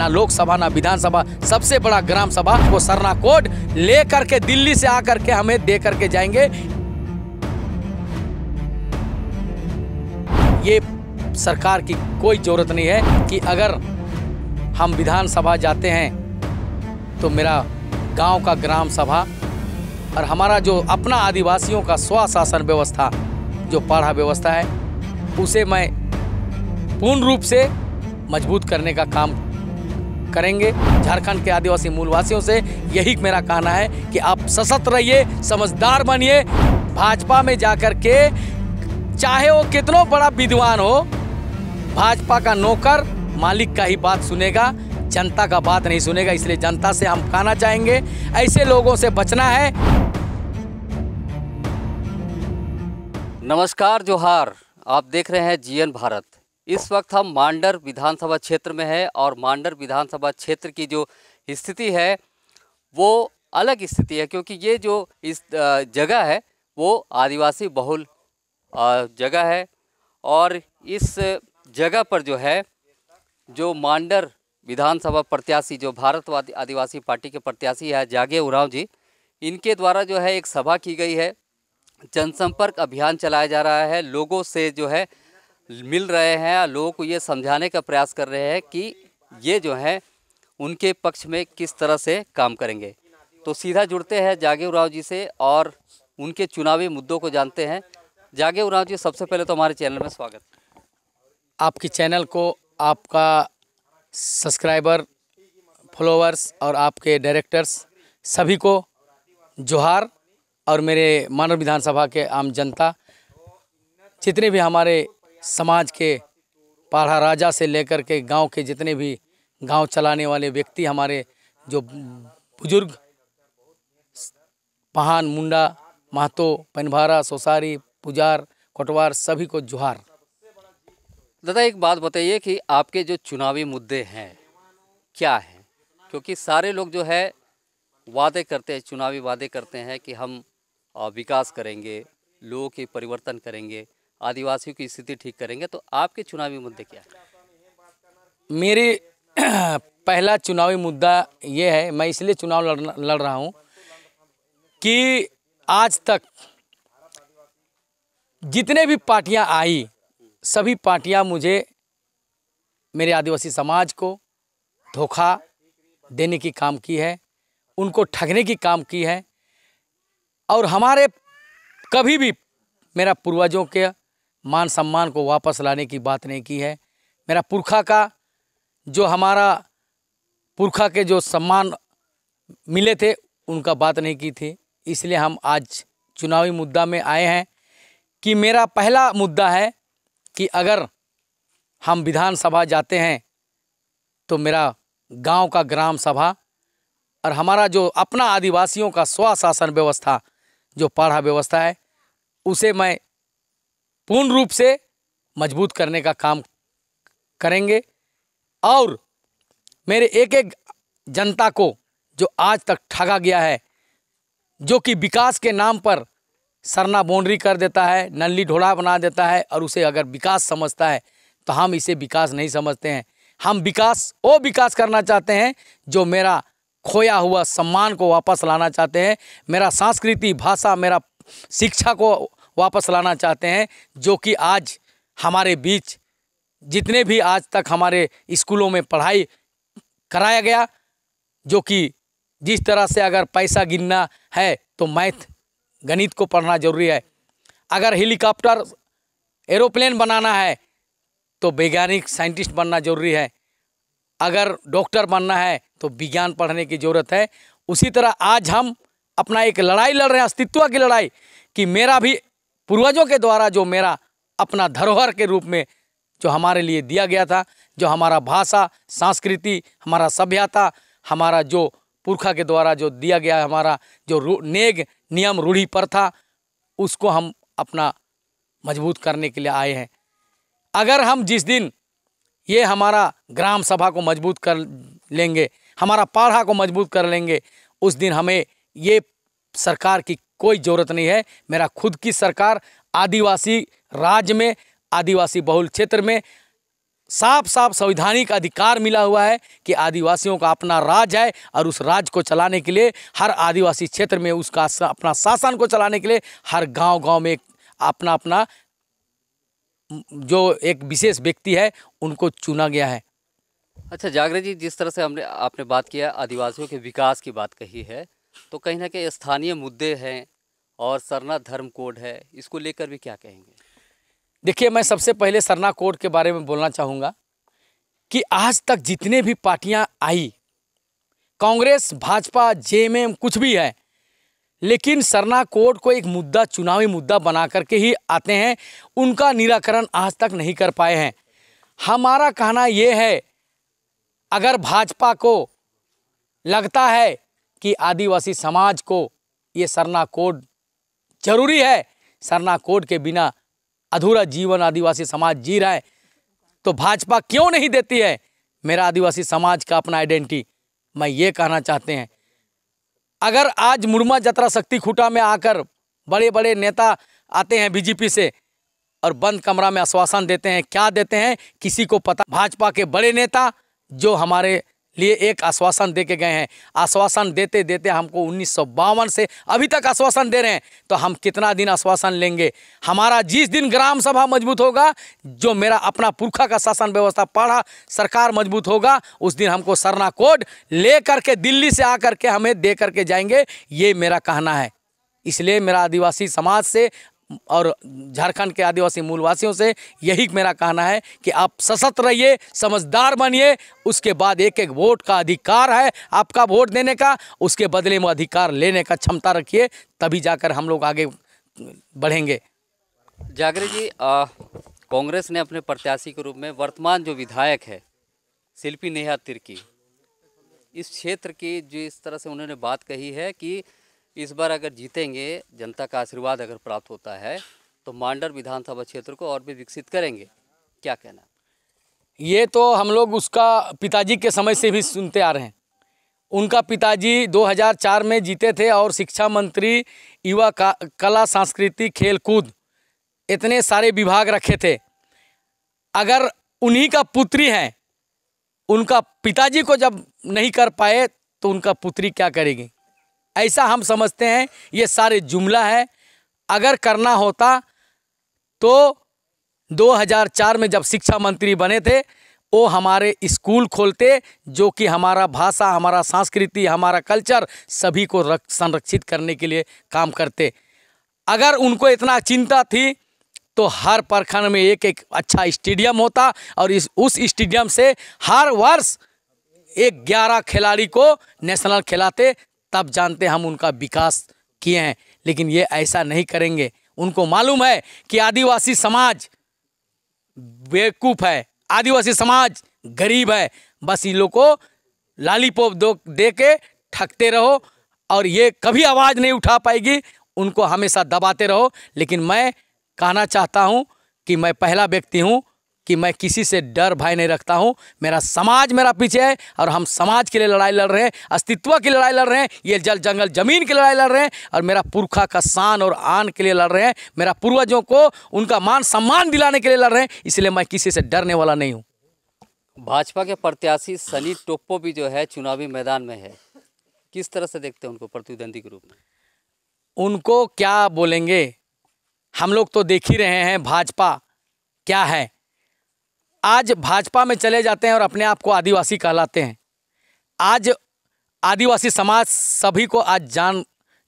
ना लोकसभा ना विधानसभा सबसे बड़ा ग्राम सभा वो सरना कोड ले करके दिल्ली से आकर के हमें दे करके जाएंगे ये सरकार की कोई ज़रूरत नहीं है कि अगर हम विधानसभा जाते हैं तो मेरा गांव का ग्राम सभा और हमारा जो अपना आदिवासियों का स्वशासन व्यवस्था जो पाढ़ा व्यवस्था है उसे मैं पूर्ण रूप से मजबूत करने का काम करेंगे झारखंड के आदिवासी मूलवासियों से यही मेरा कहना है कि आप सशक्त रहिए समझदार बनिए भाजपा में जाकर के चाहे वो कितना बड़ा विद्वान हो भाजपा का नौकर मालिक का ही बात सुनेगा जनता का बात नहीं सुनेगा इसलिए जनता से हम कहना चाहेंगे ऐसे लोगों से बचना है नमस्कार जोहार आप देख रहे हैं जीएन भारत इस वक्त हम मांडर विधानसभा क्षेत्र में हैं और मांडर विधानसभा क्षेत्र की जो स्थिति है वो अलग स्थिति है क्योंकि ये जो इस जगह है वो आदिवासी बहुल जगह है और इस जगह पर जो है जो मांडर विधानसभा प्रत्याशी जो भारतवादी आदिवासी पार्टी के प्रत्याशी है जागे उराव जी इनके द्वारा जो है एक सभा की गई है जनसंपर्क अभियान चलाया जा रहा है लोगों से जो है मिल रहे हैं लोगों को ये समझाने का प्रयास कर रहे हैं कि ये जो है उनके पक्ष में किस तरह से काम करेंगे तो सीधा जुड़ते हैं जागेव राव जी से और उनके चुनावी मुद्दों को जानते हैं जागेव राव जी सबसे पहले तो हमारे चैनल में स्वागत आपके चैनल को आपका सब्सक्राइबर फॉलोअर्स और आपके डायरेक्टर्स सभी को जोहार और मेरे मानव विधानसभा के आम जनता जितने भी हमारे समाज के पाढ़ा राजा से लेकर के गांव के जितने भी गांव चलाने वाले व्यक्ति हमारे जो बुजुर्ग पहान मुंडा महतो पनभारा सोसारी पुजार कोटवार सभी को जुहार दादा एक बात बताइए कि आपके जो चुनावी मुद्दे हैं क्या हैं क्योंकि सारे लोग जो है वादे करते हैं चुनावी वादे करते हैं कि हम विकास करेंगे लोगों के परिवर्तन करेंगे आदिवासियों की स्थिति ठीक करेंगे तो आपके चुनावी मुद्दे क्या हैं मेरे पहला चुनावी मुद्दा ये है मैं इसलिए चुनाव लड़ लड़ रहा हूँ कि आज तक जितने भी पार्टियाँ आई सभी पार्टियाँ मुझे मेरे आदिवासी समाज को धोखा देने की काम की है उनको ठगने की काम की है और हमारे कभी भी मेरा पूर्वजों के मान सम्मान को वापस लाने की बात नहीं की है मेरा पुरखा का जो हमारा पुरखा के जो सम्मान मिले थे उनका बात नहीं की थी इसलिए हम आज चुनावी मुद्दा में आए हैं कि मेरा पहला मुद्दा है कि अगर हम विधानसभा जाते हैं तो मेरा गांव का ग्राम सभा और हमारा जो अपना आदिवासियों का स्वशासन व्यवस्था जो पाढ़ा व्यवस्था है उसे मैं पूर्ण रूप से मजबूत करने का काम करेंगे और मेरे एक एक जनता को जो आज तक ठगा गया है जो कि विकास के नाम पर सरना बाउंड्री कर देता है नल्ली ढोड़ा बना देता है और उसे अगर विकास समझता है तो हम इसे विकास नहीं समझते हैं हम विकास वो विकास करना चाहते हैं जो मेरा खोया हुआ सम्मान को वापस लाना चाहते हैं मेरा सांस्कृति भाषा मेरा शिक्षा को वापस लाना चाहते हैं जो कि आज हमारे बीच जितने भी आज तक हमारे स्कूलों में पढ़ाई कराया गया जो कि जिस तरह से अगर पैसा गिनना है तो मैथ गणित को पढ़ना जरूरी है अगर हेलीकॉप्टर एरोप्लेन बनाना है तो वैज्ञानिक साइंटिस्ट बनना जरूरी है अगर डॉक्टर बनना है तो विज्ञान पढ़ने की ज़रूरत है उसी तरह आज हम अपना एक लड़ाई लड़ रहे हैं अस्तित्व की लड़ाई कि मेरा भी पूर्वजों के द्वारा जो मेरा अपना धरोहर के रूप में जो हमारे लिए दिया गया था जो हमारा भाषा संस्कृति हमारा सभ्यता हमारा जो पुरखा के द्वारा जो दिया गया हमारा जो नेग नियम रूढ़ी पर था उसको हम अपना मजबूत करने के लिए आए हैं अगर हम जिस दिन ये हमारा ग्राम सभा को मजबूत कर लेंगे हमारा पाढ़ा को मजबूत कर लेंगे उस दिन हमें ये सरकार की कोई ज़रूरत नहीं है मेरा खुद की सरकार आदिवासी राज्य में आदिवासी बहुल क्षेत्र में साफ साफ संवैधानिक अधिकार मिला हुआ है कि आदिवासियों का अपना राज है और उस राज को चलाने के लिए हर आदिवासी क्षेत्र में उसका अपना शासन को चलाने के लिए हर गांव गांव में अपना अपना जो एक विशेष व्यक्ति है उनको चुना गया है अच्छा जागरण जी जिस तरह से हमने आपने बात किया आदिवासियों के विकास की बात कही है तो कहीं ना कहीं स्थानीय मुद्दे हैं और सरना धर्म कोड है इसको लेकर भी क्या कहेंगे देखिए मैं सबसे पहले सरना कोड के बारे में बोलना चाहूँगा कि आज तक जितने भी पार्टियाँ आई कांग्रेस भाजपा जे कुछ भी है लेकिन सरना कोड को एक मुद्दा चुनावी मुद्दा बना करके ही आते हैं उनका निराकरण आज तक नहीं कर पाए हैं हमारा कहना ये है अगर भाजपा को लगता है कि आदिवासी समाज को ये सरना कोड जरूरी है सरना कोड के बिना अधूरा जीवन आदिवासी समाज जी रहा है तो भाजपा क्यों नहीं देती है मेरा आदिवासी समाज का अपना आइडेंटिटी मैं ये कहना चाहते हैं अगर आज मुड़मा जतरा शक्ति खूटा में आकर बड़े बड़े नेता आते हैं बीजेपी से और बंद कमरा में आश्वासन देते हैं क्या देते हैं किसी को पता भाजपा के बड़े नेता जो हमारे लिए एक आश्वासन दे के गए हैं आश्वासन देते देते हमको उन्नीस से अभी तक आश्वासन दे रहे हैं तो हम कितना दिन आश्वासन लेंगे हमारा जिस दिन ग्राम सभा मजबूत होगा जो मेरा अपना पुरखा का शासन व्यवस्था पढ़ा सरकार मजबूत होगा उस दिन हमको सरना कोड ले करके दिल्ली से आ के हमें दे करके जाएंगे ये मेरा कहना है इसलिए मेरा आदिवासी समाज से और झारखंड के आदिवासी मूलवासियों से यही मेरा कहना है कि आप सशक्त रहिए समझदार बनिए उसके बाद एक एक वोट का अधिकार है आपका वोट देने का उसके बदले में अधिकार लेने का क्षमता रखिए तभी जाकर हम लोग आगे बढ़ेंगे जागरी जी कांग्रेस ने अपने प्रत्याशी के रूप में वर्तमान जो विधायक है शिल्पी नेहा तिर्की इस क्षेत्र की जिस तरह से उन्होंने बात कही है कि इस बार अगर जीतेंगे जनता का आशीर्वाद अगर प्राप्त होता है तो मांडर विधानसभा क्षेत्र को और भी विकसित करेंगे क्या कहना ये तो हम लोग उसका पिताजी के समय से भी सुनते आ रहे हैं उनका पिताजी 2004 में जीते थे और शिक्षा मंत्री युवा का, कला संस्कृति खेलकूद इतने सारे विभाग रखे थे अगर उन्हीं का पुत्री हैं उनका पिताजी को जब नहीं कर पाए तो उनका पुत्री क्या करेगी ऐसा हम समझते हैं ये सारे जुमला है अगर करना होता तो 2004 में जब शिक्षा मंत्री बने थे वो हमारे स्कूल खोलते जो कि हमारा भाषा हमारा संस्कृति हमारा कल्चर सभी को संरक्षित करने के लिए काम करते अगर उनको इतना चिंता थी तो हर प्रखंड में एक एक अच्छा स्टेडियम होता और इस उस स्टेडियम से हर वर्ष एक ग्यारह खिलाड़ी को नेशनल खिलाते तब जानते हम उनका विकास किए हैं लेकिन ये ऐसा नहीं करेंगे उनको मालूम है कि आदिवासी समाज बेवकूफ़ है आदिवासी समाज गरीब है बस इन लोग को पोप दो दे के ठगते रहो और ये कभी आवाज़ नहीं उठा पाएगी उनको हमेशा दबाते रहो लेकिन मैं कहना चाहता हूँ कि मैं पहला व्यक्ति हूँ कि मैं किसी से डर भाई नहीं रखता हूँ मेरा समाज मेरा पीछे है और हम समाज के लिए लड़ाई लड़ रहे हैं अस्तित्व की लड़ाई लड़ रहे हैं ये जल जंगल जमीन की लड़ाई लड़ रहे हैं और मेरा पुरखा का शान और आन के लिए लड़ रहे हैं मेरा पूर्वजों को उनका मान सम्मान दिलाने के लिए लड़ रहे हैं इसलिए मैं किसी से डरने वाला नहीं हूँ भाजपा के प्रत्याशी सनी टोप्पो भी जो है चुनावी मैदान में है किस तरह से देखते हैं उनको प्रतिद्वंदी के रूप में उनको क्या बोलेंगे हम लोग तो देख ही रहे हैं भाजपा क्या है आज भाजपा में चले जाते हैं और अपने आप को आदिवासी कहलाते हैं आज आदिवासी समाज सभी को आज जान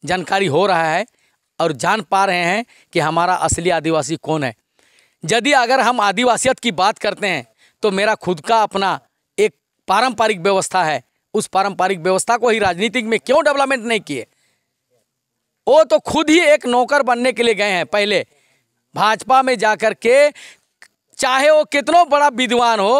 जानकारी हो रहा है और जान पा रहे हैं कि हमारा असली आदिवासी कौन है यदि अगर हम आदिवासियत की बात करते हैं तो मेरा खुद का अपना एक पारंपरिक व्यवस्था है उस पारंपरिक व्यवस्था को ही राजनीतिक में क्यों डेवलपमेंट नहीं किए वो तो खुद ही एक नौकर बनने के लिए गए हैं पहले भाजपा में जाकर के चाहे वो कितनों बड़ा विद्वान हो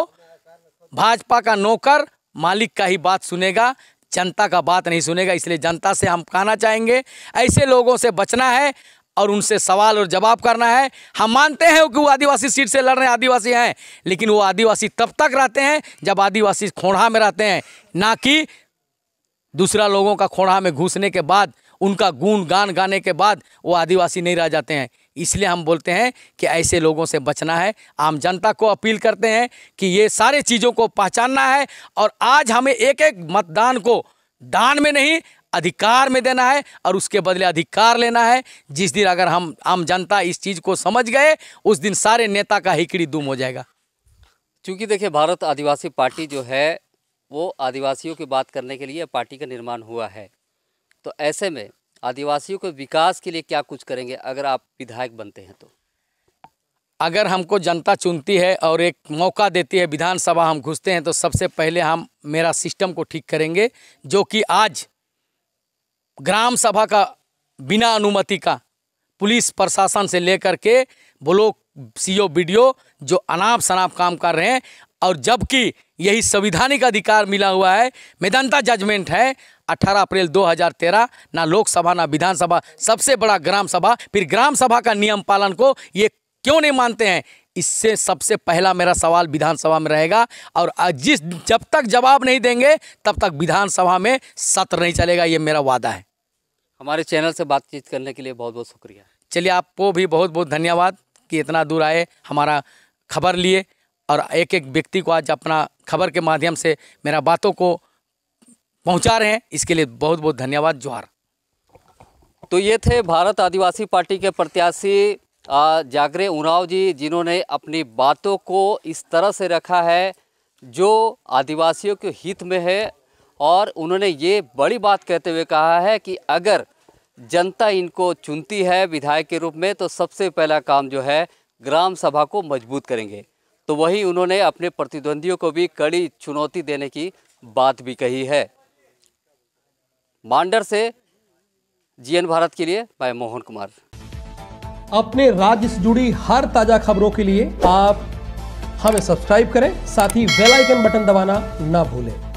भाजपा का नौकर मालिक का ही बात सुनेगा जनता का बात नहीं सुनेगा इसलिए जनता से हम कहना चाहेंगे ऐसे लोगों से बचना है और उनसे सवाल और जवाब करना है हम मानते हैं कि वो आदिवासी सीट से लड़ रहे हैं आदिवासी हैं लेकिन वो आदिवासी तब तक रहते हैं जब आदिवासी खोड़ा में रहते हैं ना कि दूसरा लोगों का खोड़ा में घुसने के बाद उनका गुण गान गाने के बाद वो आदिवासी नहीं रह जाते हैं इसलिए हम बोलते हैं कि ऐसे लोगों से बचना है आम जनता को अपील करते हैं कि ये सारे चीज़ों को पहचानना है और आज हमें एक एक मतदान को दान में नहीं अधिकार में देना है और उसके बदले अधिकार लेना है जिस दिन अगर हम आम जनता इस चीज़ को समझ गए उस दिन सारे नेता का हिकड़ी दुम हो जाएगा चूँकि देखिए भारत आदिवासी पार्टी जो है वो आदिवासियों की बात करने के लिए पार्टी का निर्माण हुआ है तो ऐसे में आदिवासियों के विकास के लिए क्या कुछ करेंगे अगर आप विधायक बनते हैं तो अगर हमको जनता चुनती है और एक मौका देती है विधानसभा हम घुसते हैं तो सबसे पहले हम मेरा सिस्टम को ठीक करेंगे जो कि आज ग्राम सभा का बिना अनुमति का पुलिस प्रशासन से लेकर के ब्लॉक सीओ वीडियो जो अनाप शनाप काम कर रहे हैं और जबकि यही संविधानिक अधिकार मिला हुआ है मेदनता जजमेंट है 18 अप्रैल 2013 ना लोकसभा ना विधानसभा सबसे बड़ा ग्राम सभा फिर ग्राम सभा का नियम पालन को ये क्यों नहीं मानते हैं इससे सबसे पहला मेरा सवाल विधानसभा में रहेगा और जिस जब तक जवाब नहीं देंगे तब तक विधानसभा में सत्र नहीं चलेगा ये मेरा वादा है हमारे चैनल से बातचीत करने के लिए बहुत बहुत शुक्रिया चलिए आपको भी बहुत बहुत धन्यवाद कि इतना दूर आए हमारा खबर लिए और एक एक व्यक्ति को आज अपना खबर के माध्यम से मेरा बातों को पहुंचा रहे हैं इसके लिए बहुत बहुत धन्यवाद जोहार तो ये थे भारत आदिवासी पार्टी के प्रत्याशी जागरे उराव जी जिन्होंने अपनी बातों को इस तरह से रखा है जो आदिवासियों के हित में है और उन्होंने ये बड़ी बात कहते हुए कहा है कि अगर जनता इनको चुनती है विधायक के रूप में तो सबसे पहला काम जो है ग्राम सभा को मजबूत करेंगे तो वहीं उन्होंने अपने प्रतिद्वंदियों को भी कड़ी चुनौती देने की बात भी कही है मांडर से जीएन भारत के लिए मैं मोहन कुमार अपने राज्य से जुड़ी हर ताजा खबरों के लिए आप हमें सब्सक्राइब करें साथ ही बेल आइकन बटन दबाना ना भूलें